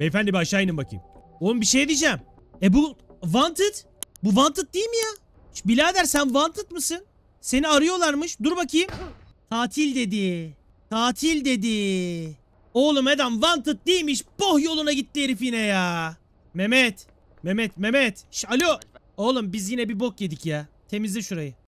Beyefendi bir aşağı inin bakayım. Oğlum bir şey diyeceğim. E bu wanted. Bu wanted değil mi ya? Bilader sen wanted mısın? Seni arıyorlarmış. Dur bakayım. Tatil dedi. Tatil dedi. Oğlum adam wanted değilmiş. Boh yoluna gitti herif yine ya. Mehmet. Mehmet Mehmet. Şş, alo. Oğlum biz yine bir bok yedik ya. Temizle şurayı.